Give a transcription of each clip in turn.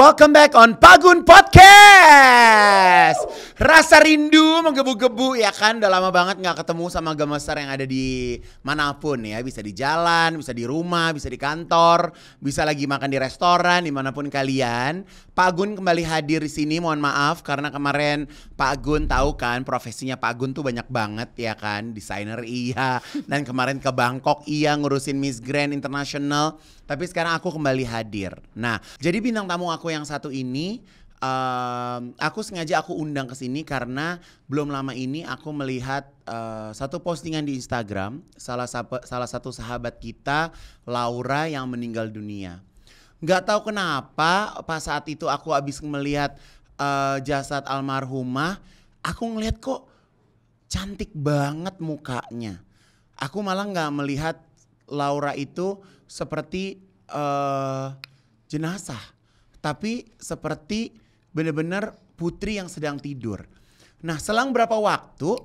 Welcome back on Pagun Podcast. Rasa rindu menggebu-gebu ya kan udah lama banget nggak ketemu sama gemeser yang ada di manapun ya bisa di jalan, bisa di rumah, bisa di kantor, bisa lagi makan di restoran dimanapun kalian. Pak Gun kembali hadir di sini mohon maaf karena kemarin Pak Gun tahu kan profesinya Pak Gun tuh banyak banget ya kan desainer iya dan kemarin ke Bangkok iya ngurusin Miss Grand International tapi sekarang aku kembali hadir. Nah jadi bintang tamu aku yang satu ini um, aku sengaja aku undang ke sini karena belum lama ini aku melihat uh, satu postingan di Instagram salah salah satu sahabat kita Laura yang meninggal dunia. Gak tahu kenapa pas saat itu aku habis melihat uh, jasad almarhumah, aku ngeliat kok cantik banget mukanya. Aku malah nggak melihat Laura itu seperti uh, jenazah, tapi seperti benar-benar putri yang sedang tidur. Nah selang berapa waktu,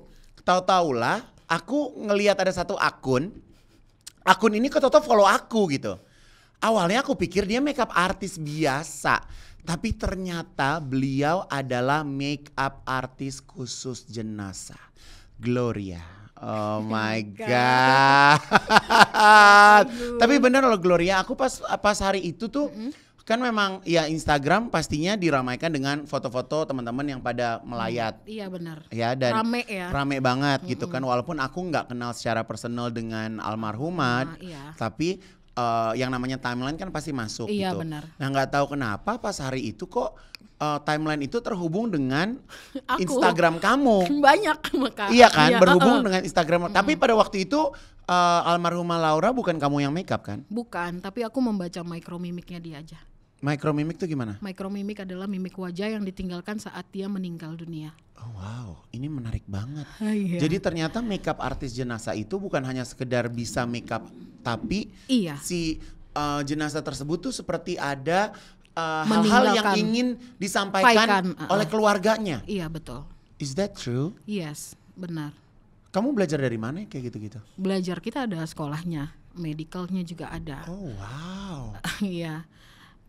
tahu-taulah aku ngelihat ada satu akun, akun ini kok Toto follow aku gitu. Awalnya aku pikir dia makeup artis biasa, tapi ternyata beliau adalah makeup artis khusus jenazah, Gloria. Oh my god. god. tapi bener loh Gloria, aku pas pas hari itu tuh mm -hmm kan memang ya Instagram pastinya diramaikan dengan foto-foto teman-teman yang pada melayat. Hmm, iya benar. Ya dan rame ya. Rame banget gitu hmm, gitu kan walaupun aku nggak kenal secara personal dengan almarhumah, nah, iya. tapi uh, yang namanya timeline kan pasti masuk iya, gitu. Benar. Nah nggak tahu kenapa pas hari itu kok uh, timeline itu terhubung dengan Aku, Instagram kamu. Banyak maka. Iya kan iya, berhubung dengan Instagram. Hmm. Tapi pada waktu itu uh, almarhumah Laura bukan kamu yang makeup kan? Bukan, tapi aku membaca micro mimiknya dia aja. Micromimik itu gimana? Micromimik adalah mimik wajah yang ditinggalkan saat dia meninggal dunia. Oh wow, ini menarik banget. Ah, iya. Jadi ternyata makeup artis jenazah itu bukan hanya sekedar bisa makeup, tapi iya. si uh, jenazah tersebut tuh seperti ada eh, hal-hal uh, yang ingin disampaikan Paikan, uh, uh-uh. oleh keluarganya. Iya betul. Is that true? Yes, benar. Kamu belajar dari mana kayak gitu-gitu? Belajar kita ada sekolahnya, medicalnya juga ada. Oh wow. Iya.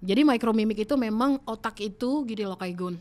Jadi mimik itu memang otak itu gini loh kayak Gun.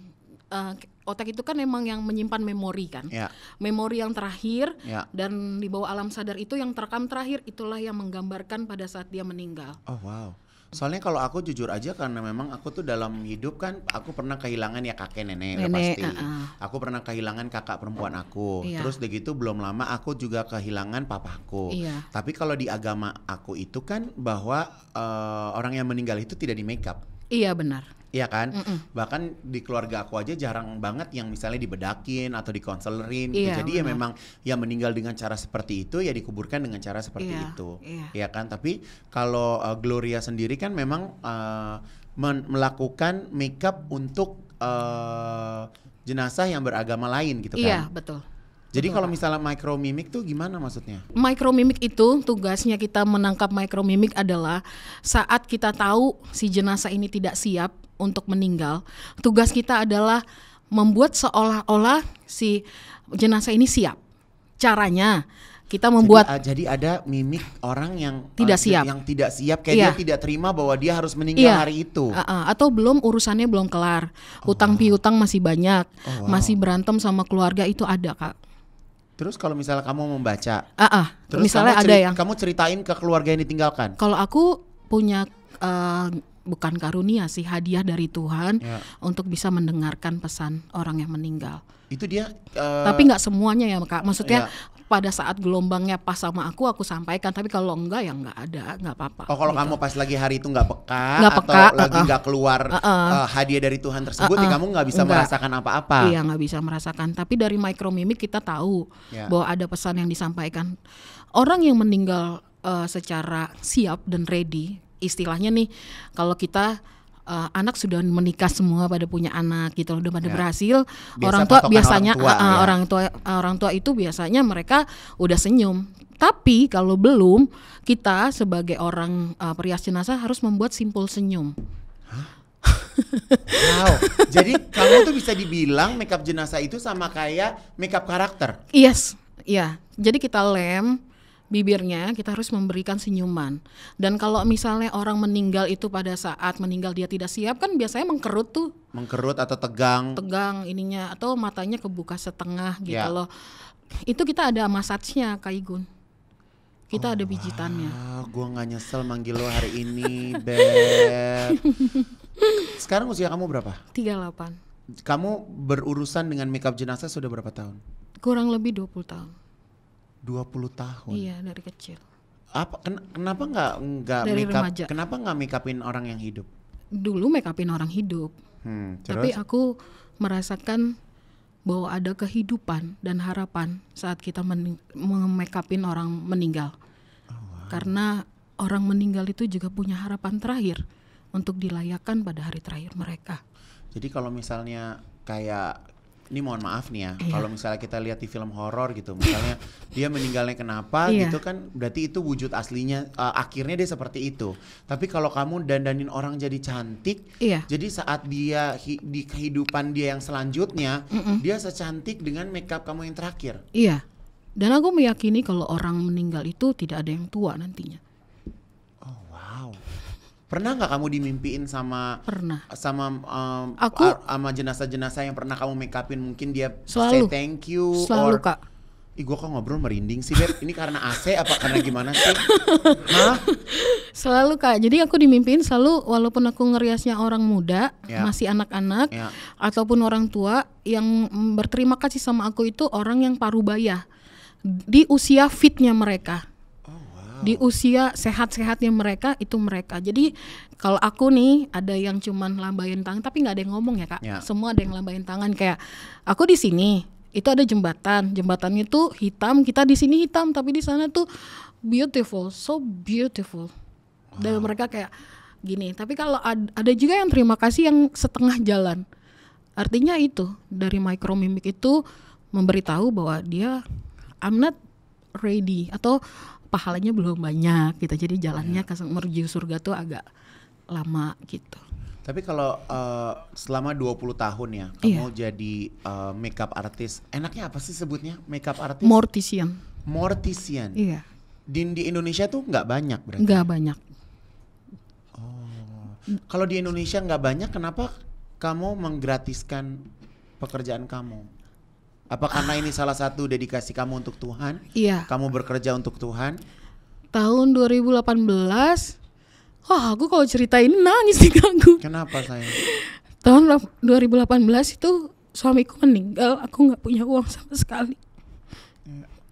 Uh, eh, otak itu kan memang yang menyimpan memori kan. Yeah. Memori yang terakhir yeah. dan di bawah alam sadar itu yang terekam terakhir itulah yang menggambarkan pada saat dia meninggal. Oh wow. Soalnya kalau aku jujur aja karena memang aku tuh dalam hidup kan aku pernah kehilangan ya kakek nenek, nenek pasti. Uh -uh. Aku pernah kehilangan kakak perempuan aku. Iya. Terus begitu belum lama aku juga kehilangan papaku. Iya. Tapi kalau di agama aku itu kan bahwa uh, orang yang meninggal itu tidak di make up. Iya benar. Iya kan? Mm -mm. Bahkan di keluarga aku aja jarang banget yang misalnya dibedakin atau dikonselerin. Iya, Jadi bener. ya memang ya meninggal dengan cara seperti itu ya dikuburkan dengan cara seperti iya, itu. Iya ya kan? Tapi kalau uh, Gloria sendiri kan memang uh, melakukan makeup untuk uh, jenazah yang beragama lain gitu kan. Iya, betul. Jadi kalau misalnya micro mimik tuh gimana maksudnya? Micro mimik itu tugasnya kita menangkap micro mimik adalah saat kita tahu si jenazah ini tidak siap untuk meninggal, tugas kita adalah membuat seolah-olah si jenazah ini siap. Caranya kita membuat jadi, jadi ada mimik orang yang tidak eh, siap yang tidak siap kayak yeah. dia tidak terima bahwa dia harus meninggal yeah. hari itu uh, uh, atau belum urusannya belum kelar oh, wow. piutang masih banyak oh, wow. masih berantem sama keluarga itu ada kak Terus kalau misalnya kamu membaca, ah, ah. terus misalnya kamu ada yang kamu ceritain ke keluarga yang ditinggalkan. Kalau aku punya uh, bukan karunia sih hadiah dari Tuhan ya. untuk bisa mendengarkan pesan orang yang meninggal. Itu dia. Uh, Tapi nggak semuanya ya kak. Maksudnya ya pada saat gelombangnya pas sama aku aku sampaikan tapi kalau enggak ya enggak ada enggak apa-apa oh kalau gitu. kamu pas lagi hari itu enggak peka enggak peka atau uh, lagi nggak keluar uh, uh, uh, hadiah dari Tuhan tersebut uh, uh, ya kamu enggak bisa enggak. merasakan apa-apa iya nggak bisa merasakan tapi dari mimik kita tahu yeah. bahwa ada pesan yang disampaikan orang yang meninggal uh, secara siap dan ready istilahnya nih kalau kita uh, anak sudah menikah semua pada punya anak gitu loh, udah pada ya. berhasil. Biasa orang tua biasanya orang tua, uh, ya. orang tua orang tua itu biasanya mereka udah senyum. Tapi kalau belum, kita sebagai orang uh, perias jenazah harus membuat simpul senyum. wow, jadi kamu tuh bisa dibilang makeup jenazah itu sama kayak makeup karakter. Yes, iya. Jadi kita lem, bibirnya kita harus memberikan senyuman. Dan kalau misalnya orang meninggal itu pada saat meninggal dia tidak siap kan biasanya mengkerut tuh. Mengkerut atau tegang. Tegang ininya atau matanya kebuka setengah gitu yeah. loh. Itu kita ada massage-nya Kak Igun. Kita oh, ada bijitannya. Wah, gua nggak nyesel manggil lo hari ini, Beb. Sekarang usia kamu berapa? 38. Kamu berurusan dengan makeup jenazah sudah berapa tahun? Kurang lebih 20 tahun. 20 tahun. Iya, dari kecil. Apa ken, kenapa nggak nggak makeup remaja. kenapa nggak makeupin orang yang hidup? Dulu makeupin orang hidup. Hmm, Tapi aku merasakan bahwa ada kehidupan dan harapan saat kita make upin orang meninggal. Oh, wow. Karena orang meninggal itu juga punya harapan terakhir untuk dilayakan pada hari terakhir mereka. Jadi kalau misalnya kayak ini mohon maaf nih ya, iya. kalau misalnya kita lihat di film horor gitu, misalnya dia meninggalnya kenapa iya. gitu kan, berarti itu wujud aslinya, uh, akhirnya dia seperti itu. Tapi kalau kamu dandanin orang jadi cantik, iya. jadi saat dia hi, di kehidupan dia yang selanjutnya, mm -mm. dia secantik dengan makeup kamu yang terakhir. Iya. Dan aku meyakini kalau orang meninggal itu tidak ada yang tua nantinya. Pernah nggak kamu dimimpiin sama pernah sama um, aku sama jenazah-jenazah yang pernah kamu make upin mungkin dia selalu, say thank you selalu or, kak. Ih gue kok ngobrol merinding sih Beb, ini karena AC apa karena gimana sih? Hah? Selalu kak, jadi aku dimimpiin selalu walaupun aku ngeriasnya orang muda, yeah. masih anak-anak, yeah. ataupun orang tua yang berterima kasih sama aku itu orang yang parubaya di usia fitnya mereka di usia sehat-sehatnya mereka itu mereka. Jadi kalau aku nih ada yang cuman lambain tangan tapi nggak ada yang ngomong ya kak. ya. Semua ada yang lambain tangan kayak aku di sini itu ada jembatan. Jembatannya tuh hitam. Kita di sini hitam tapi di sana tuh beautiful, so beautiful. Wow. mereka kayak gini. Tapi kalau ad, ada juga yang terima kasih yang setengah jalan. Artinya itu dari micro mimik itu memberitahu bahwa dia I'm not ready atau pahalanya belum banyak gitu jadi iya. jalannya ke menuju surga tuh agak lama gitu tapi kalau uh, selama 20 tahun ya iya. kamu iya. jadi uh, makeup artist enaknya apa sih sebutnya makeup artist mortician mortician iya di, di Indonesia tuh nggak banyak berarti nggak banyak oh kalau di Indonesia nggak banyak kenapa kamu menggratiskan pekerjaan kamu apa karena ini salah satu dedikasi kamu untuk Tuhan? Iya. Kamu bekerja untuk Tuhan? Tahun 2018. Wah, aku kalau ceritain nangis di ganggu. Kenapa saya? Tahun 2018 itu suamiku meninggal, aku nggak punya uang sama sekali.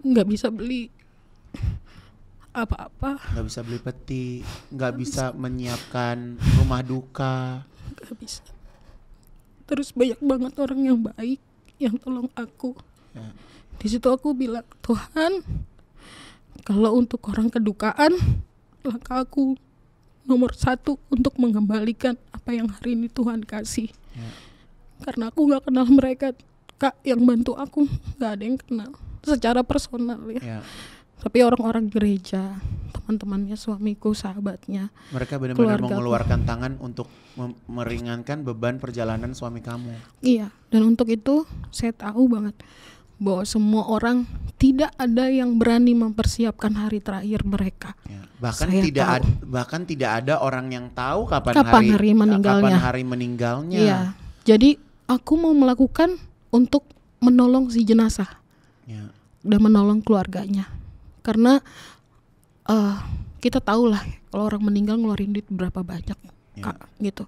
Nggak bisa beli apa-apa. Nggak bisa beli peti, nggak bisa, bisa menyiapkan rumah duka. Nggak bisa. Terus banyak banget orang yang baik yang tolong aku ya. di situ aku bilang Tuhan kalau untuk orang kedukaan langkah aku nomor satu untuk mengembalikan apa yang hari ini Tuhan kasih ya. karena aku nggak kenal mereka kak yang bantu aku nggak ada yang kenal secara personal ya, ya tapi orang-orang gereja teman-temannya suamiku sahabatnya mereka benar-benar mengeluarkan tangan untuk meringankan beban perjalanan suami kamu iya dan untuk itu saya tahu banget bahwa semua orang tidak ada yang berani mempersiapkan hari terakhir mereka. Ya, bahkan Saya tidak ad, ada, bahkan tidak ada orang yang tahu kapan, kapan hari, hari meninggalnya. Kapan hari meninggalnya. Iya. Jadi aku mau melakukan untuk menolong si jenazah ya. dan menolong keluarganya karena uh, kita tahu lah kalau orang meninggal ngeluarin duit berapa banyak ya. kak gitu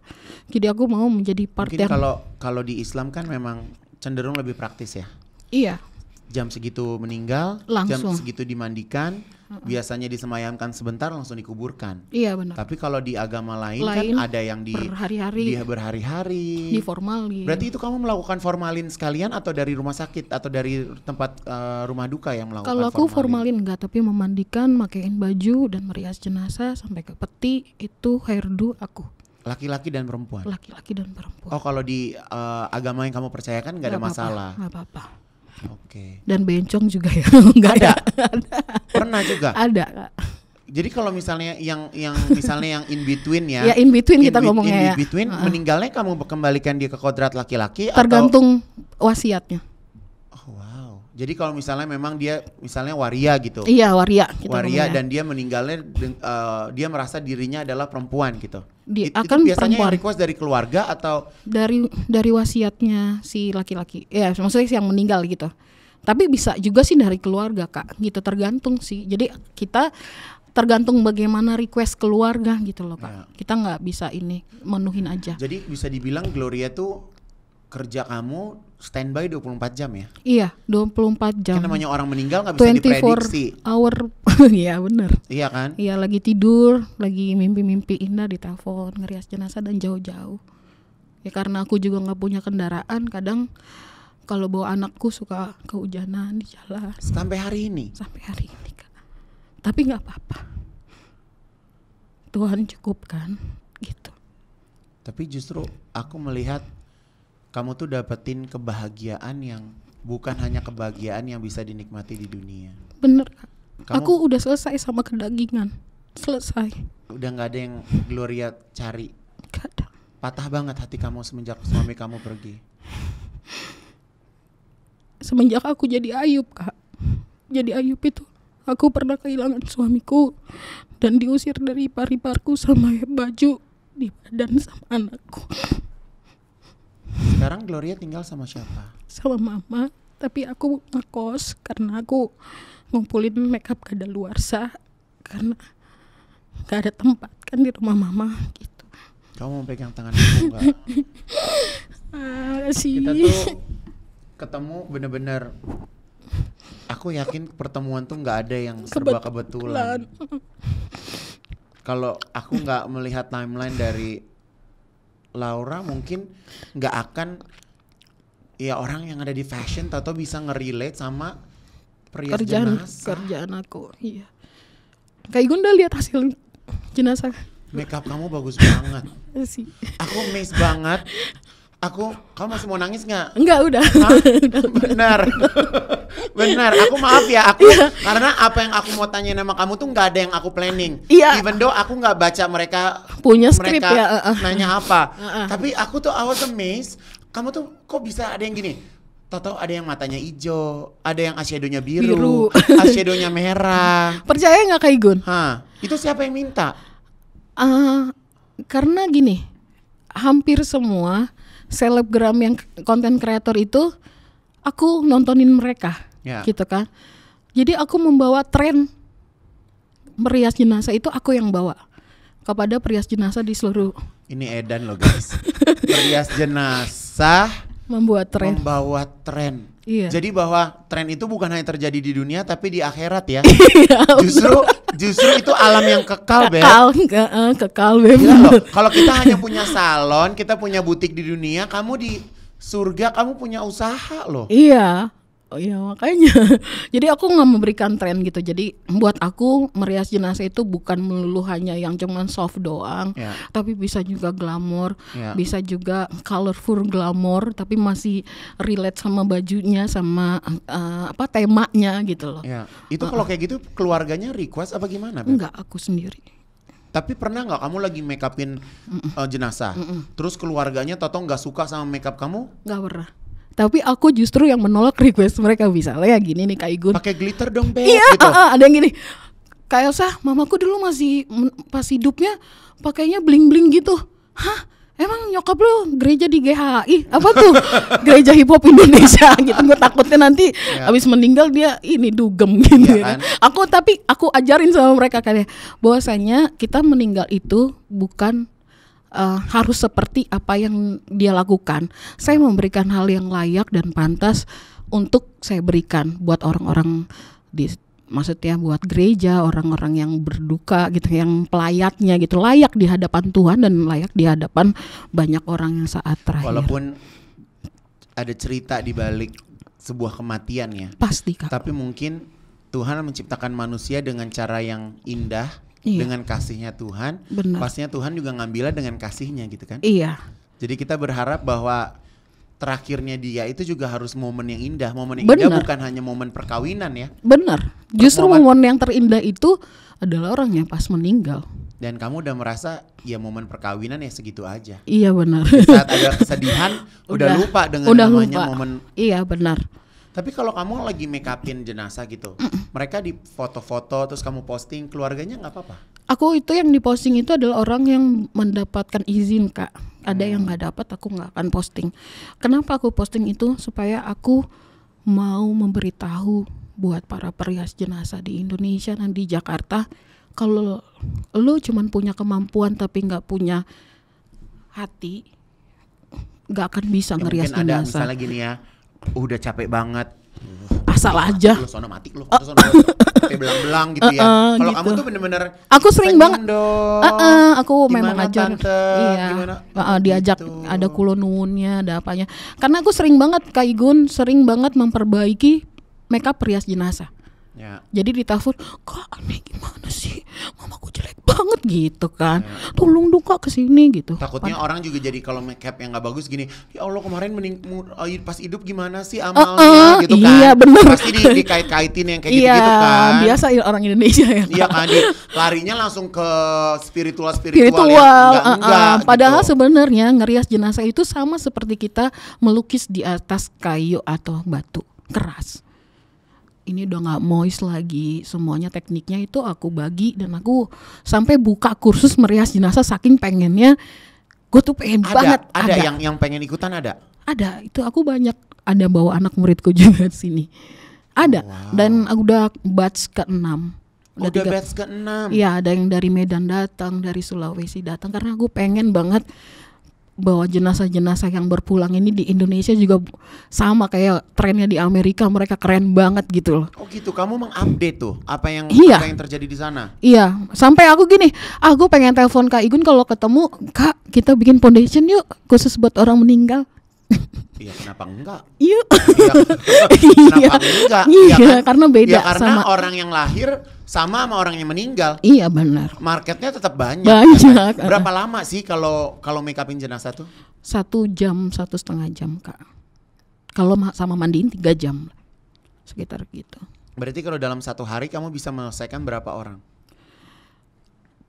jadi aku mau menjadi part Mungkin yang kalau kalau di Islam kan memang cenderung lebih praktis ya iya jam segitu meninggal langsung jam segitu dimandikan Biasanya disemayamkan sebentar langsung dikuburkan. Iya benar. Tapi kalau di agama lain, kan lain kan ada yang di berhari-hari. Dia berhari-hari. Di formalin. Berarti itu kamu melakukan formalin sekalian atau dari rumah sakit atau dari tempat uh, rumah duka yang melakukan formalin? Kalau aku formalin. enggak, tapi memandikan, makain baju dan merias jenazah sampai ke peti itu hairdo aku. Laki-laki dan perempuan. Laki-laki dan perempuan. Oh, kalau di uh, agama yang kamu percayakan nggak ada apa -apa, masalah. Nggak apa-apa. Oke. Dan bencong juga ya. Enggak ada. ada. Pernah juga. Ada, Kak. Jadi kalau misalnya yang yang misalnya yang in between ya. ya in between kita ngomongnya in ya. In between uh huh meninggalnya kamu kembalikan dia ke kodrat laki-laki tergantung wasiatnya. Oh, wow. Jadi kalau misalnya memang dia misalnya waria gitu. Iya, waria kita Waria ngomongnya. dan dia meninggalnya uh, dia merasa dirinya adalah perempuan gitu. Di, It, akan itu biasanya perempuan. yang request dari keluarga atau dari dari wasiatnya si laki-laki. Ya, maksudnya si yang meninggal gitu. Tapi bisa juga sih dari keluarga, Kak. Gitu tergantung sih. Jadi kita tergantung bagaimana request keluarga gitu loh kak. Nah. Kita nggak bisa ini menuhin aja. Jadi bisa dibilang Gloria tuh kerja kamu standby 24 jam ya? Iya, 24 kan jam. Kan namanya orang meninggal nggak bisa diprediksi. hour. Iya, benar. Iya kan? Iya, lagi tidur, lagi mimpi-mimpi indah di telepon, ngerias jenazah dan jauh-jauh. Ya karena aku juga nggak punya kendaraan, kadang kalau bawa anakku suka kehujanan di jalan. Sampai hari ini. Sampai hari ini, Kak. Tapi nggak apa-apa. Tuhan cukup kan? Gitu. Tapi justru aku melihat kamu tuh dapetin kebahagiaan yang bukan hanya kebahagiaan yang bisa dinikmati di dunia. Bener. Kamu, aku udah selesai sama kedagingan. Selesai. Udah nggak ada yang Gloria cari. Gak Patah banget hati kamu semenjak suami kamu pergi. Semenjak aku jadi Ayub, Kak. Jadi Ayub itu aku pernah kehilangan suamiku dan diusir dari pariparku sama baju di badan sama anakku. Sekarang Gloria tinggal sama siapa? Sama mama, tapi aku ngekos karena aku ngumpulin makeup luar sah karena gak ada tempat kan di rumah mama gitu. Kamu mau pegang tangan aku enggak? ah, sih. Kita tuh ketemu bener-bener aku yakin pertemuan tuh nggak ada yang serba kebetulan. kebetulan. Kalau aku nggak melihat timeline dari Laura mungkin nggak akan ya orang yang ada di fashion atau bisa ngerelate sama pria kerjaan jenazah. kerjaan aku iya kayak gue udah lihat hasil jenazah makeup kamu bagus banget sih aku miss banget aku kamu masih mau nangis nggak nggak udah. benar benar aku maaf ya aku yeah. karena apa yang aku mau tanya nama kamu tuh nggak ada yang aku planning yeah. even though aku nggak baca mereka punya mereka ya nanya apa uh, uh. tapi aku tuh I was kamu tuh kok bisa ada yang gini Toto ada yang matanya hijau, ada yang asyadonya biru, biru. asyadonya merah. Percaya nggak Kak Igun? Hah, itu siapa yang minta? Uh, karena gini, hampir semua selebgram yang konten kreator itu aku nontonin mereka yeah. gitu kan jadi aku membawa tren merias jenazah itu aku yang bawa kepada perias jenazah di seluruh ini edan loh guys perias jenazah membuat tren membawa tren Iya. Jadi bahwa tren itu bukan hanya terjadi di dunia tapi di akhirat ya. Iya, justru justru itu alam yang kekal, Beb. Kekal, ke, uh, kekal, Beb. Iya, Kalau kita hanya punya salon, kita punya butik di dunia, kamu di surga kamu punya usaha loh. Iya. Oh iya makanya. Jadi aku nggak memberikan tren gitu. Jadi buat aku merias jenazah itu bukan melulu hanya yang cuman soft doang, yeah. tapi bisa juga glamor, yeah. bisa juga colorful glamor, tapi masih relate sama bajunya, sama uh, apa temanya gitu loh. Yeah. Itu kalau kayak gitu keluarganya request apa gimana? Beb? Enggak, aku sendiri. Tapi pernah nggak kamu lagi make upin Uh, jenazah, mm -mm. terus keluarganya Toto nggak suka sama make up kamu? Nggak pernah tapi aku justru yang menolak request mereka bisa ya gini nih Kak Igun pakai glitter dong Beb iya gitu. uh, ada yang gini Kak Elsa mamaku dulu masih pas hidupnya pakainya bling bling gitu hah Emang nyokap lu gereja di GHI apa tuh gereja hip hop Indonesia gitu gue takutnya nanti ya. abis meninggal dia ini dugem gitu. Ya kan? Aku tapi aku ajarin sama mereka kali bahwasanya kita meninggal itu bukan uh, harus seperti apa yang dia lakukan. Saya memberikan hal yang layak dan pantas untuk saya berikan buat orang-orang di maksudnya buat gereja orang-orang yang berduka gitu yang pelayatnya gitu layak di hadapan Tuhan dan layak di hadapan banyak orang yang saat terakhir walaupun ada cerita di balik sebuah kematian ya pasti Kak. tapi mungkin Tuhan menciptakan manusia dengan cara yang indah iya. dengan kasihnya Tuhan, Benar. pastinya Tuhan juga ngambilnya dengan kasihnya gitu kan? Iya. Jadi kita berharap bahwa terakhirnya dia itu juga harus momen yang indah. Momen yang indah bukan hanya momen perkawinan ya. Benar. Justru momen, momen yang terindah itu adalah orang yang pas meninggal. Dan kamu udah merasa ya momen perkawinan ya segitu aja. Iya benar. Saat ada kesedihan udah, udah lupa dengan udah namanya lupa. momen. Iya benar. Tapi kalau kamu lagi make upin jenazah gitu, mm. mereka di foto-foto terus kamu posting keluarganya nggak apa-apa? Aku itu yang di posting itu adalah orang yang mendapatkan izin kak. Ada hmm. yang nggak dapat aku nggak akan posting. Kenapa aku posting itu supaya aku mau memberitahu buat para perias jenazah di Indonesia dan di Jakarta kalau lu cuman punya kemampuan tapi nggak punya hati nggak akan bisa ya, ngerias jenazah. Mungkin ada misalnya gini ya, Uh, udah capek banget asal mati, aja lu sono mati lu sono mati belang-belang gitu ya uh, kalau gitu. kamu tuh bener-bener aku sering banget dong, uh, uh, aku memang aja. iya gimana? Uh, uh, diajak gitu. ada kulonunnya ada apanya karena aku sering banget kaigun sering banget memperbaiki makeup rias jenazah Yeah. Jadi ditelepon, kak aneh gimana sih, mamaku jelek banget gitu kan, yeah. tolong dong kak kesini gitu. Takutnya Pada... orang juga jadi kalau makeup yang nggak bagus gini, ya Allah kemarin mening eh, pas hidup gimana sih amalnya uh, uh, gitu iya, kan. Iya bener. Pasti di, dikait-kaitin yang kayak yeah, gitu kan. Biasa ya orang Indonesia ya. Iya kan, di, larinya langsung ke spiritual-spiritual spiritual, yang enggak, enggak, uh, uh, enggak, Padahal gitu. sebenarnya ngerias jenazah itu sama seperti kita melukis di atas kayu atau batu keras ini udah nggak moist lagi semuanya tekniknya itu aku bagi dan aku sampai buka kursus merias jenazah saking pengennya gue tuh pengen ada, banget ada, ada yang yang pengen ikutan ada ada itu aku banyak ada bawa anak muridku juga di sini ada wow. dan aku udah batch ke enam oh, udah, udah batch ke enam iya ada yang dari Medan datang dari Sulawesi datang karena aku pengen banget bahwa jenazah-jenazah yang berpulang ini di Indonesia juga sama kayak trennya di Amerika mereka keren banget gitu loh. Oh gitu, kamu mengupdate tuh apa yang iya. apa yang terjadi di sana? Iya, sampai aku gini, aku ah, pengen telepon Kak Igun kalau ketemu, Kak kita bikin foundation yuk khusus buat orang meninggal. Iya kenapa enggak? Iya. iya. iya. kenapa enggak? Iya, ya, kan? karena beda ya, karena sama orang yang lahir sama sama orang yang meninggal. Iya benar. Marketnya tetap banyak. Banyak. Kan? Berapa lama sih kalau kalau make upin jenazah tuh? Satu jam satu setengah jam kak. Kalau sama mandiin tiga jam sekitar gitu. Berarti kalau dalam satu hari kamu bisa menyelesaikan berapa orang?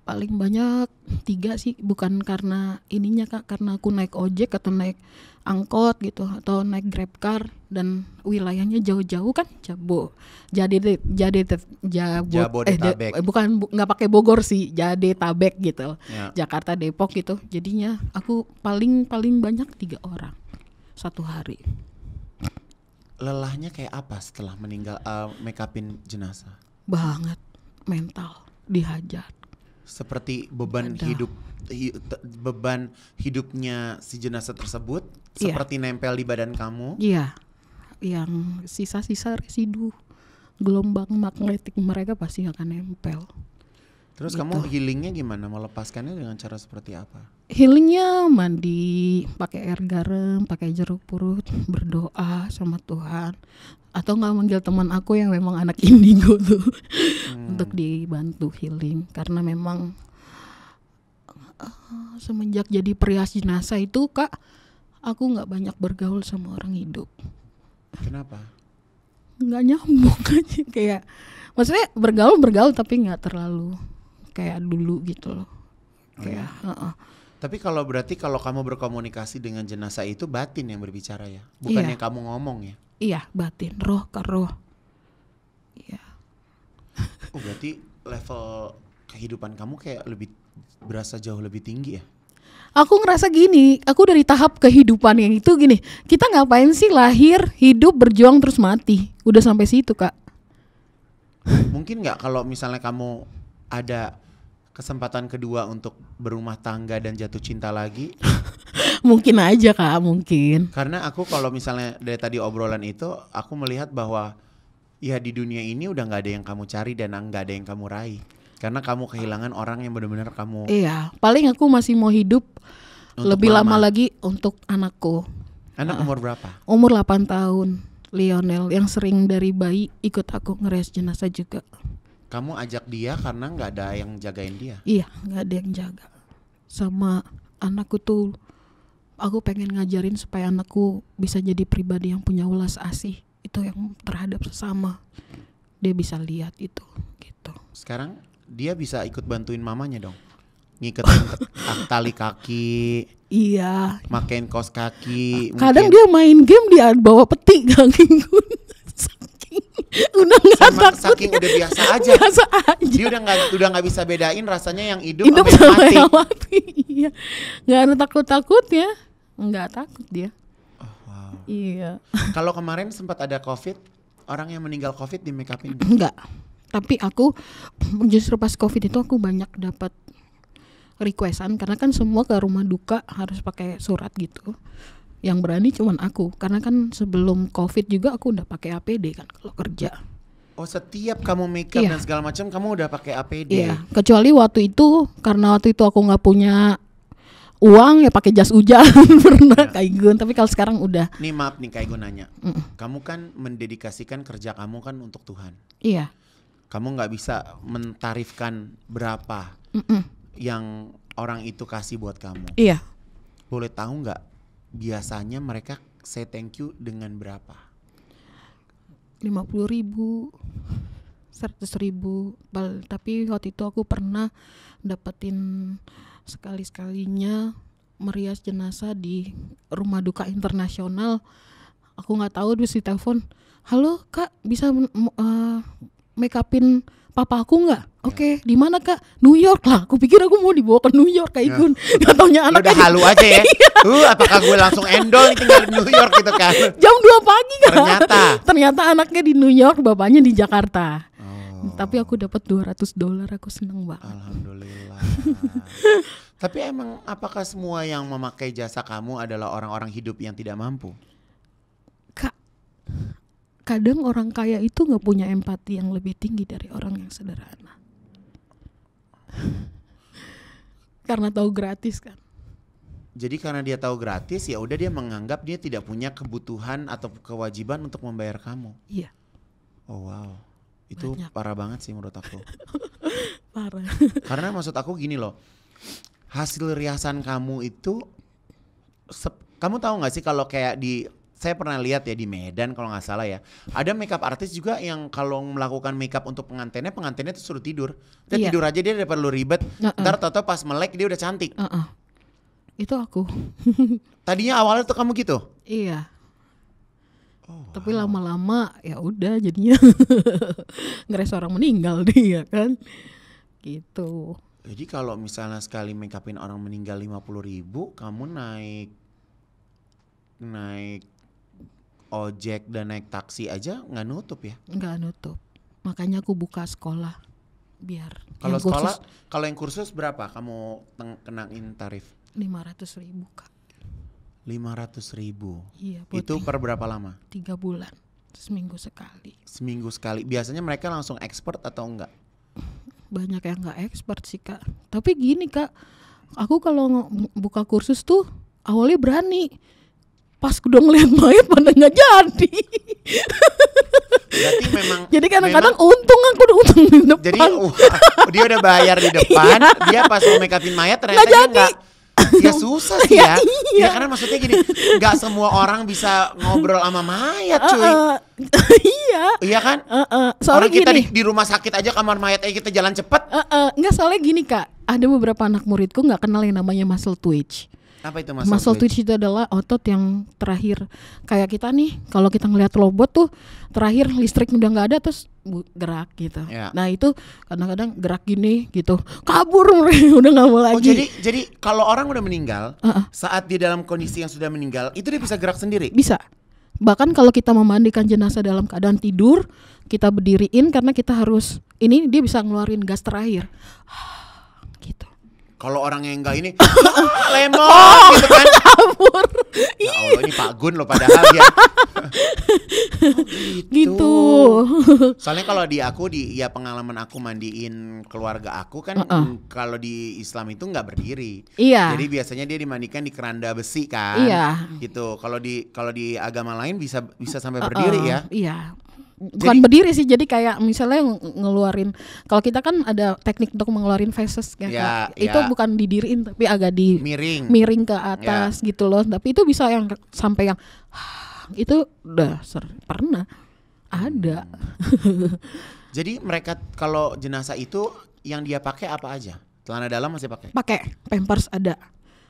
paling banyak tiga sih bukan karena ininya kak karena aku naik ojek atau naik angkot gitu atau naik grab car dan wilayahnya jauh-jauh kan jabo jadi jadi jabo eh de, bukan nggak bu, pakai Bogor sih jadi tabek gitu ya. Jakarta Depok gitu jadinya aku paling paling banyak tiga orang satu hari lelahnya kayak apa setelah meninggal uh, make upin jenazah banget mental dihajar seperti beban Aduh. hidup hi, beban hidupnya si jenazah tersebut yeah. seperti nempel di badan kamu. Iya. Yeah. Yang sisa-sisa residu gelombang magnetik mereka pasti akan nempel. Terus gitu. kamu healingnya gimana? Melepaskannya dengan cara seperti apa? Healingnya mandi, pakai air garam, pakai jeruk purut, berdoa sama Tuhan atau nggak manggil teman aku yang memang anak indigo tuh hmm. untuk dibantu healing karena memang uh, semenjak jadi perias jenazah itu kak aku nggak banyak bergaul sama orang hidup kenapa nggak nyambung aja kayak maksudnya bergaul bergaul tapi nggak terlalu kayak dulu gitu loh oh, iya? kayak ya? uh -uh tapi kalau berarti kalau kamu berkomunikasi dengan jenazah itu batin yang berbicara ya, bukannya iya. kamu ngomong ya? Iya, batin, roh ke roh. Iya. Oh, berarti level kehidupan kamu kayak lebih berasa jauh lebih tinggi ya? Aku ngerasa gini, aku dari tahap kehidupan yang itu gini, kita ngapain sih lahir, hidup, berjuang terus mati? Udah sampai situ kak. Mungkin nggak kalau misalnya kamu ada kesempatan kedua untuk berumah tangga dan jatuh cinta lagi? mungkin aja kak, mungkin. Karena aku kalau misalnya dari tadi obrolan itu, aku melihat bahwa ya di dunia ini udah nggak ada yang kamu cari dan nggak ada yang kamu raih. Karena kamu kehilangan orang yang benar-benar kamu. Iya, paling aku masih mau hidup lebih lama. lama lagi untuk anakku. Anak uh, umur berapa? Umur 8 tahun. Lionel yang sering dari bayi ikut aku ngeres jenazah juga. Kamu ajak dia karena nggak ada yang jagain dia. Iya, nggak ada yang jaga. Sama anakku tuh, aku pengen ngajarin supaya anakku bisa jadi pribadi yang punya ulas asih itu yang terhadap sesama. Dia bisa lihat itu, gitu. Sekarang dia bisa ikut bantuin mamanya dong ngiketin tali kaki. Iya. makain kos kaki. Kadang mungkin. dia main game dia bawa peti ngikut saking udah nggak saking udah biasa aja biasa aja dia udah nggak udah nggak bisa bedain rasanya yang hidup, hidup sama, sama yang mati iya nggak ada takut takut ya nggak takut dia oh, wow. iya kalau kemarin sempat ada covid orang yang meninggal covid di make upin enggak tapi aku justru pas covid itu aku banyak dapat requestan karena kan semua ke rumah duka harus pakai surat gitu yang berani cuman aku karena kan sebelum covid juga aku udah pakai APD kan kalau kerja Oh setiap kamu makeup iya. dan segala macam kamu udah pakai APD. Iya, kecuali waktu itu karena waktu itu aku nggak punya uang ya pakai jas hujan pernah ya. kayak gue gitu. tapi kalau sekarang udah nih maaf nih kayak gue nanya mm. kamu kan mendedikasikan kerja kamu kan untuk Tuhan iya kamu nggak bisa mentarifkan berapa Mm-mm. yang orang itu kasih buat kamu iya boleh tahu nggak biasanya mereka say thank you dengan berapa? Lima puluh ribu, seratus ribu. bal. Tapi waktu itu aku pernah dapetin sekali sekalinya merias jenazah di rumah duka internasional. Aku nggak tahu terus di telepon, halo kak bisa uh, make upin papa aku nggak? Iya. Oke, okay, di mana kak? New York lah. Aku pikir aku mau dibawa ke New York kayak ya. Igun. Yeah. Gak anak ya udah halu aja ya. Iya. uh, apakah gue langsung endol tinggal di New York gitu kan? Jam 2 pagi kan? Ternyata. Ternyata anaknya di New York, bapaknya di Jakarta. Oh. Tapi aku dapat 200 dolar, aku seneng banget. Alhamdulillah. Tapi emang apakah semua yang memakai jasa kamu adalah orang-orang hidup yang tidak mampu? Kak, kadang orang kaya itu nggak punya empati yang lebih tinggi dari orang yang sederhana karena tahu gratis kan jadi karena dia tahu gratis ya udah dia menganggap dia tidak punya kebutuhan atau kewajiban untuk membayar kamu. Iya. Oh wow. Itu Banyak. parah banget sih menurut aku. parah. Karena maksud aku gini loh. Hasil riasan kamu itu kamu tahu nggak sih kalau kayak di saya pernah lihat ya di Medan kalau nggak salah ya ada makeup artis juga yang kalau melakukan makeup untuk pengantinnya pengantinnya tuh suruh tidur dia iya. tidur aja dia tidak perlu ribet uh -uh. ntar tato pas melek dia udah cantik uh -uh. itu aku tadinya awalnya tuh kamu gitu iya Oh, wow. tapi lama-lama ya udah jadinya ngerasa orang meninggal dia ya kan gitu jadi kalau misalnya sekali makeupin orang meninggal lima puluh ribu kamu naik naik ojek dan naik taksi aja nggak nutup ya? Nggak nutup. Makanya aku buka sekolah biar. Kalau sekolah, kalau yang kursus berapa kamu kenain tarif? Lima ratus ribu kak. Lima ratus ribu. Iya. Itu per berapa lama? Tiga bulan, seminggu sekali. Seminggu sekali. Biasanya mereka langsung ekspor atau enggak? Banyak yang nggak ekspor sih kak. Tapi gini kak, aku kalau buka kursus tuh awalnya berani pas udah ngeliat mayat padanya jadi memang Jadi kadang-kadang untung aku udah untung di depan Jadi uh, dia udah bayar di iya. depan Dia pas mau make upin mayat ternyata nggak jadi. Gak, ya susah sih ya. ya iya. Ya karena maksudnya gini, nggak semua orang bisa ngobrol sama mayat, cuy. Uh, uh, iya. Iya kan? Uh, uh. Soalnya orang gini. kita di, rumah sakit aja kamar mayat aja kita jalan cepet. Uh, uh. Nggak soalnya gini kak, ada beberapa anak muridku nggak kenal yang namanya muscle twitch. Apa itu muscle, muscle twitch? twitch itu adalah otot yang terakhir kayak kita nih kalau kita ngelihat robot tuh terakhir listrik udah nggak ada terus gerak gitu. Yeah. Nah itu kadang-kadang gerak gini gitu kabur udah nggak mau oh, lagi. Oh, jadi jadi kalau orang udah meninggal uh -uh. saat di dalam kondisi yang sudah meninggal itu dia bisa gerak sendiri. Bisa. Bahkan kalau kita memandikan jenazah dalam keadaan tidur kita berdiriin karena kita harus ini dia bisa ngeluarin gas terakhir kalau orang yang enggak ini lemon oh, gitu kan kabur ya iya. Allah ini Pak Gun loh padahal ya oh, gitu. gitu soalnya kalau di aku di ya pengalaman aku mandiin keluarga aku kan uh -uh. kalau di Islam itu nggak berdiri iya jadi biasanya dia dimandikan di keranda besi kan iya gitu kalau di kalau di agama lain bisa bisa sampai berdiri uh -uh. ya iya bukan jadi, berdiri sih jadi kayak misalnya ngeluarin kalau kita kan ada teknik untuk mengeluarin faces kan ya, ya itu ya. bukan didiriin tapi agak di miring miring ke ya. atas ya. gitu loh tapi itu bisa yang sampai yang itu udah ser pernah ada hmm. jadi mereka kalau jenazah itu yang dia pakai apa aja celana dalam masih pakai pakai pampers ada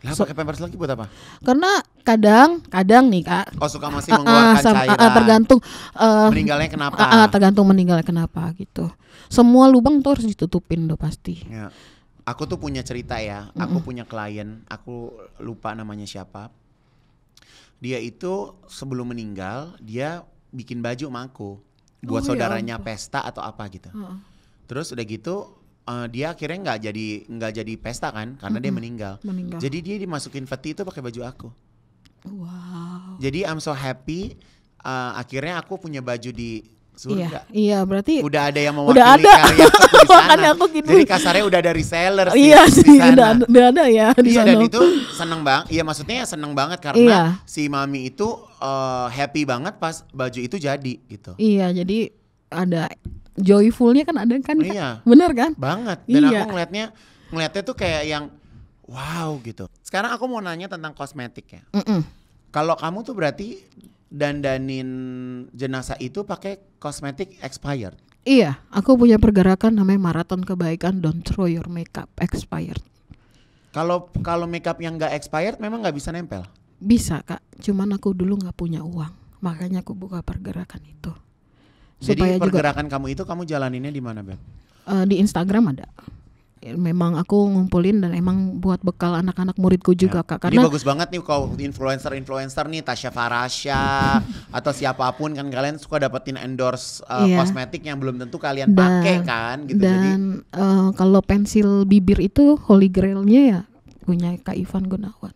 lah so, pakai pampers lagi buat apa? Karena kadang, kadang nih kak. Oh suka masih uh, mengeluarkan uh, sama, eh, cairan. Uh, tergantung uh, meninggalnya kenapa? Uh, uh, tergantung meninggalnya kenapa gitu. Semua lubang tuh harus ditutupin loh pasti. Ya. Aku tuh punya cerita ya. Aku mm -mm. punya klien. Aku lupa namanya siapa. Dia itu sebelum meninggal dia bikin baju sama aku buat oh, ya saudaranya ya. pesta atau apa gitu. Uh. Terus udah gitu uh, dia akhirnya nggak jadi nggak jadi pesta kan karena mm -hmm. dia meninggal. meninggal. Jadi dia dimasukin peti itu pakai baju aku. Wow. Jadi I'm so happy uh, akhirnya aku punya baju di surga. Iya, iya berarti udah ada yang mewakili udah ada. karya aku di gitu. Jadi kasarnya udah dari seller. sih iya, sih, di sana. Udah, udah ada ya di Iya sana. dan itu seneng banget. Iya maksudnya seneng banget karena iya. si mami itu uh, happy banget pas baju itu jadi gitu. Iya, jadi ada joyfulnya kan ada kan? Iya. Bener kan? Banget. Dan iya. aku ngelihatnya ngelihatnya tuh kayak yang wow gitu. Sekarang aku mau nanya tentang kosmetik ya. Mm -mm. Kalau kamu tuh berarti dandanin jenazah itu pakai kosmetik expired. Iya, aku punya pergerakan namanya maraton kebaikan don't throw your makeup expired. Kalau kalau makeup yang nggak expired memang nggak bisa nempel. Bisa kak, cuman aku dulu nggak punya uang, makanya aku buka pergerakan itu. Supaya Jadi pergerakan juga, kamu itu kamu jalaninnya di mana beb? Uh, di Instagram ada. Ya, memang aku ngumpulin dan emang buat bekal anak-anak muridku ya. juga ya. kak. Karena Jadi bagus banget nih kalau influencer-influencer nih Tasya Farasha atau siapapun kan kalian suka dapetin endorse uh, eh, yeah. kosmetik yang belum tentu kalian dan, pakai kan. Gitu. Dan Jadi, uh, kalau pensil bibir itu holy grailnya ya punya Kak Ivan Gunawan.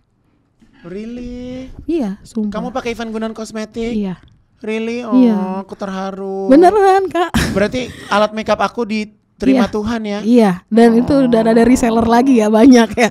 Really? Iya, sumpah. Kamu pakai Ivan Gunawan kosmetik? Iya. Really? Iya. Oh, iya. aku terharu. Beneran, Kak. Berarti alat makeup aku diterima iya. Tuhan ya? Iya, dan oh. itu udah ada reseller lagi ya banyak ya.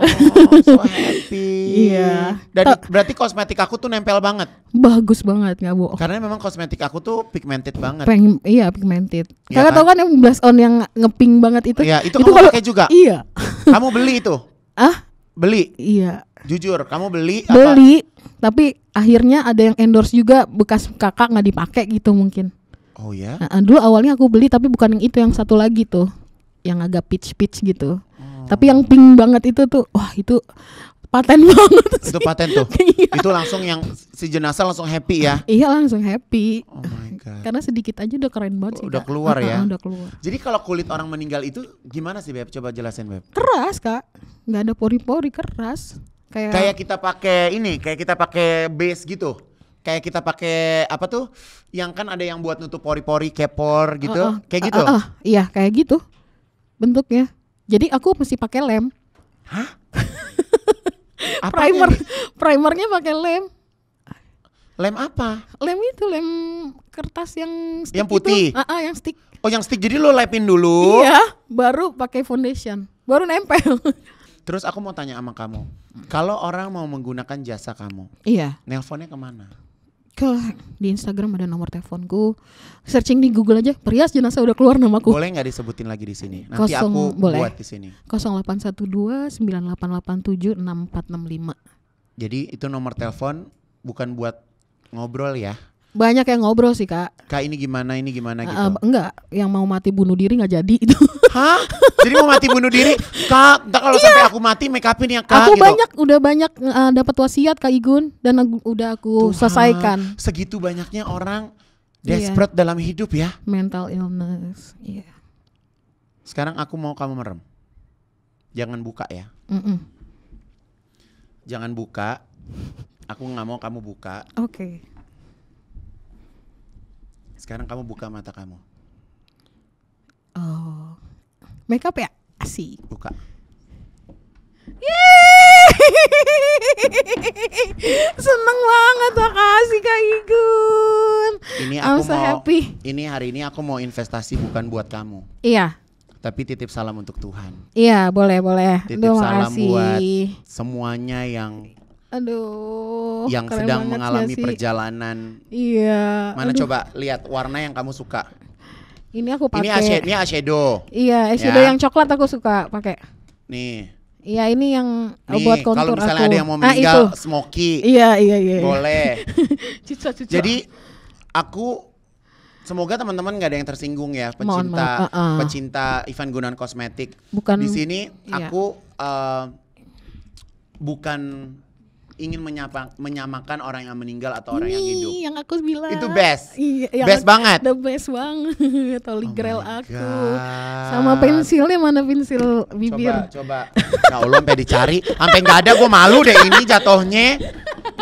Oh, so happy. iya. Dan berarti kosmetik aku tuh nempel banget. Bagus banget, nggak bu. Karena memang kosmetik aku tuh pigmented banget. Peng iya, pigmented. Ya Kakak kan? tahu kan yang blush on yang ngeping banget itu? Iya, itu, itu kamu pakai juga. Iya. kamu beli itu? Ah? Beli. Iya. Jujur, kamu beli, beli. apa? Beli tapi akhirnya ada yang endorse juga bekas kakak nggak dipakai gitu mungkin oh ya nah, dulu awalnya aku beli tapi bukan yang itu yang satu lagi tuh yang agak peach peach gitu oh. tapi yang pink banget itu tuh wah itu paten banget sih. itu paten tuh iya. itu langsung yang si jenazah langsung happy ya iya langsung happy oh my god karena sedikit aja udah keren banget sih udah kak. keluar uh -huh, ya udah keluar jadi kalau kulit orang meninggal itu gimana sih beb coba jelasin beb keras kak nggak ada pori-pori keras Kayak, kayak kita pakai ini, kayak kita pakai base gitu. Kayak kita pakai apa tuh? Yang kan ada yang buat nutup pori-pori, kepor gitu. Uh, uh, kayak ah, gitu. Uh, uh, iya, kayak gitu. Bentuknya. Jadi aku mesti pakai lem. Hah? Primer primernya pakai lem. Lem apa? Lem itu lem kertas yang stick yang putih. Itu. Uh, uh, yang stick. Oh, yang stick. Jadi lo lepin dulu. Iya, baru pakai foundation. Baru nempel. Terus aku mau tanya sama kamu, hmm. kalau orang mau menggunakan jasa kamu, iya. Nelponnya kemana? ke di Instagram ada nomor teleponku. Searching di Google aja, perias jenazah udah keluar namaku. Boleh nggak disebutin lagi di sini? Nanti Kosong, aku boleh. buat di sini. 0812 9887 6465. Jadi itu nomor telepon bukan buat ngobrol ya? banyak yang ngobrol sih kak kak ini gimana ini gimana gitu uh, enggak yang mau mati bunuh diri nggak jadi itu hah jadi mau mati bunuh diri kak tak kalau yeah. sampai aku mati make upin ya kak aku gitu. banyak udah banyak uh, eh, dapat wasiat kak Igun dan udah aku Tuhan, selesaikan segitu banyaknya orang iya. desperate yeah. dalam hidup ya mental illness iya yeah. sekarang aku mau kamu merem jangan buka ya mm -mm. jangan buka aku nggak mau kamu buka oke okay sekarang kamu buka mata kamu. Oh, make up ya? Asik. Buka. Seneng banget makasih Kak Igun. Ini aku I'm so mau, happy. Ini hari ini aku mau investasi bukan buat kamu. Iya. Tapi titip salam untuk Tuhan. Iya, boleh boleh. Titip Duh, salam makasih. buat semuanya yang Aduh. Yang sedang mengalami perjalanan. Iya. Mana Aduh. coba lihat warna yang kamu suka. Ini aku pakai. Ini eyeshadow. Ini eyeshadow. Iya, ya. eyeshadow ya. yang coklat aku suka pakai. Nih. Iya, ini yang Nih, buat kontur kalau misalnya aku. ada yang mau ah, meninggal, ah, itu. smoky. Iya, iya, iya. iya. Boleh. cucu, cucu. Jadi aku Semoga teman-teman nggak ada yang tersinggung ya pecinta Mohon maaf. Uh -uh. pecinta Ivan Gunan kosmetik. Bukan di sini iya. aku uh, bukan ingin menyapa, menyamakan orang yang meninggal atau orang Nih, yang hidup. yang aku bilang. Itu best. Iya, best banget. The best banget. holy oh grel aku. Sama pensilnya mana pensil bibir. Coba, coba. ya Allah sampai dicari, sampai nggak ada gue malu deh ini jatuhnya.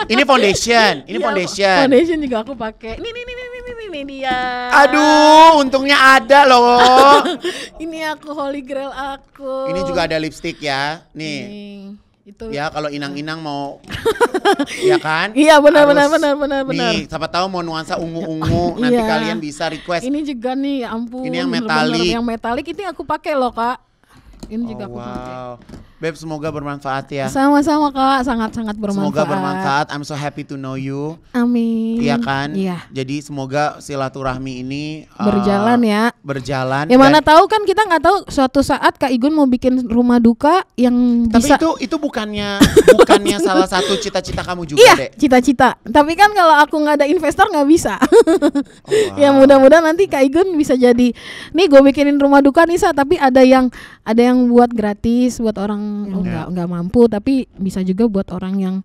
Ini foundation, ini ya, foundation. Foundation juga aku pakai. Ini ini ini ini dia. Aduh, untungnya ada loh. ini aku holy grail aku. Ini juga ada lipstick ya. Nih. Nih itu ya kalau nah. inang-inang mau ya kan iya benar benar benar benar benar nih siapa tahu mau nuansa ungu-ungu nanti iya. kalian bisa request ini juga nih ampun ini yang metalik yang metalik ini aku pakai loh kak ini juga aku oh, wow. pakai Beb, semoga bermanfaat ya. Sama-sama Kak, sangat-sangat bermanfaat. Semoga bermanfaat. I'm so happy to know you. Amin. Iya kan? Iya. Jadi semoga silaturahmi ini eh, berjalan ya. Berjalan. Ya mana tahu kan kita nggak tahu suatu saat Kak Igun mau bikin rumah duka yang Tapi bisa. Tapi itu itu bukannya bukannya salah satu cita-cita kamu juga, iya, Dek. cita-cita. Tapi kan kalau aku nggak ada investor nggak bisa. Oh, ya mudah-mudahan nanti Kak Igun bisa jadi. Nih gue bikinin rumah duka nih, tapi ada yang ada yang buat gratis buat orang enggak. Iya. Oh, enggak enggak mampu tapi bisa juga buat orang yang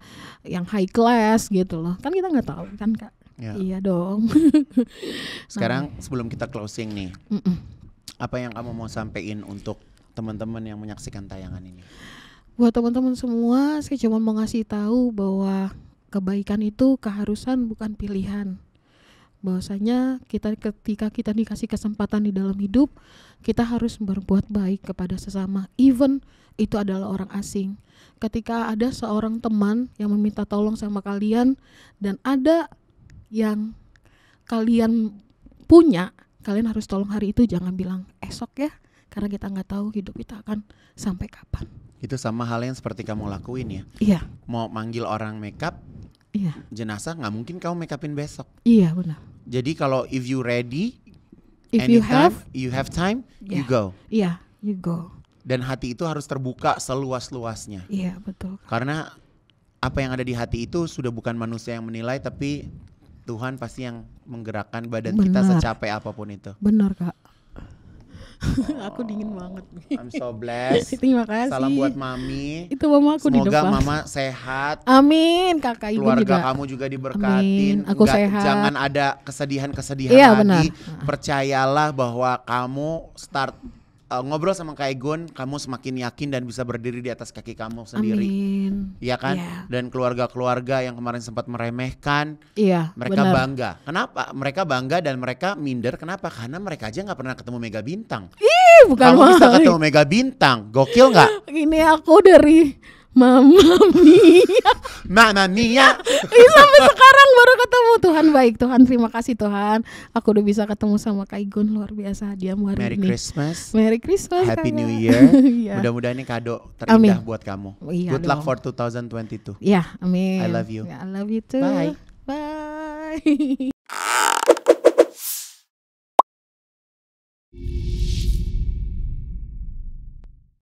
yang high class gitu loh kan kita nggak tahu kan kak ya. iya dong sekarang nah. sebelum kita closing nih mm -mm. apa yang kamu mau sampaikan untuk teman-teman yang menyaksikan tayangan ini buat teman-teman semua saya cuma mau ngasih tahu bahwa kebaikan itu keharusan bukan pilihan bahwasanya kita ketika kita dikasih kesempatan di dalam hidup kita harus berbuat baik kepada sesama even itu adalah orang asing ketika ada seorang teman yang meminta tolong sama kalian dan ada yang kalian punya kalian harus tolong hari itu jangan bilang esok ya karena kita nggak tahu hidup kita akan sampai kapan itu sama hal yang seperti kamu lakuin ya iya mau manggil orang makeup Iya. Jenazah nggak mungkin kamu makeupin besok. Iya benar. Jadi kalau if you ready, if you have, you have time, yeah. you go. yeah, you go. Dan hati itu harus terbuka seluas-luasnya. Iya, yeah, betul. Karena apa yang ada di hati itu sudah bukan manusia yang menilai tapi Tuhan pasti yang menggerakkan badan Benar. kita secapek apapun itu. Benar, Kak. Oh. aku dingin banget. I'm so blessed. Terima kasih. Salam buat mami. Itu mama aku Semoga di depan. Semoga mama sehat. Amin, kakak ibu Keluarga juga. kamu juga diberkatin. Amin. Aku Nggak, sehat. Jangan ada kesedihan-kesedihan iya, lagi. Benar. Percayalah bahwa kamu start uh, ngobrol sama Kak Egon, kamu semakin yakin dan bisa berdiri di atas kaki kamu sendiri. Amin. Iya kan? Yeah. Dan keluarga-keluarga yang kemarin sempat meremehkan, iya. Yeah, mereka bener. bangga. Kenapa? Mereka bangga dan mereka minder. Kenapa? Karena mereka aja nggak pernah ketemu Mega Bintang. Ih, bukan kamu bisa ketemu Mega Bintang. Gokil nggak? Ini aku dari Mama Mia. Mama Mia. Ya, sampai sekarang baru ketemu Tuhan baik Tuhan terima kasih Tuhan. Aku udah bisa ketemu sama Kak Igun luar biasa dia hari Merry ini. Christmas. Merry Christmas. Happy kakak. New Year. yeah. Mudah-mudahan ini kado terindah amin. buat kamu. Oh, iya Good luck for 2022. Ya, yeah, amin. I love you. Yeah, I love you too. Bye. Bye.